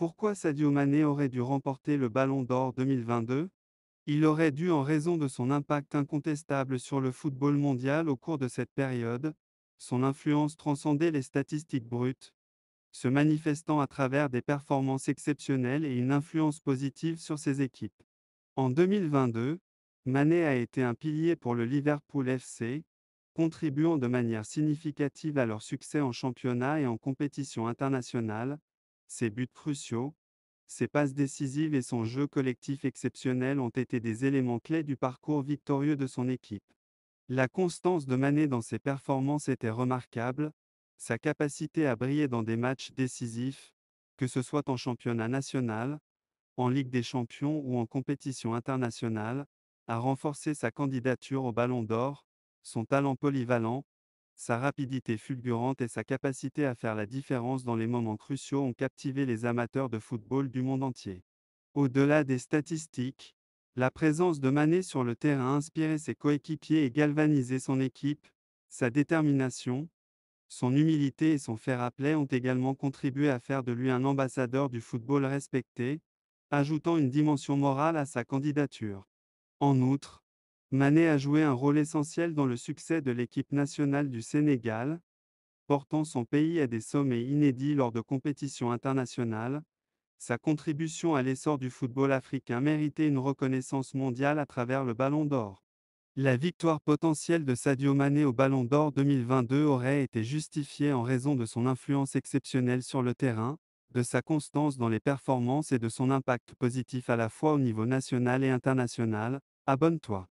Pourquoi Sadio Mané aurait dû remporter le Ballon d'Or 2022 Il aurait dû en raison de son impact incontestable sur le football mondial au cours de cette période, son influence transcendait les statistiques brutes, se manifestant à travers des performances exceptionnelles et une influence positive sur ses équipes. En 2022, Mané a été un pilier pour le Liverpool FC, contribuant de manière significative à leur succès en championnat et en compétition internationale, ses buts cruciaux, ses passes décisives et son jeu collectif exceptionnel ont été des éléments clés du parcours victorieux de son équipe. La constance de Manet dans ses performances était remarquable, sa capacité à briller dans des matchs décisifs, que ce soit en championnat national, en Ligue des champions ou en compétition internationale, a renforcé sa candidature au Ballon d'Or, son talent polyvalent, sa rapidité fulgurante et sa capacité à faire la différence dans les moments cruciaux ont captivé les amateurs de football du monde entier. Au-delà des statistiques, la présence de Mané sur le terrain a inspiré ses coéquipiers et galvanisé son équipe. Sa détermination, son humilité et son faire play ont également contribué à faire de lui un ambassadeur du football respecté, ajoutant une dimension morale à sa candidature. En outre, Mané a joué un rôle essentiel dans le succès de l'équipe nationale du Sénégal, portant son pays à des sommets inédits lors de compétitions internationales. Sa contribution à l'essor du football africain méritait une reconnaissance mondiale à travers le Ballon d'Or. La victoire potentielle de Sadio Mané au Ballon d'Or 2022 aurait été justifiée en raison de son influence exceptionnelle sur le terrain, de sa constance dans les performances et de son impact positif à la fois au niveau national et international. Abonne-toi.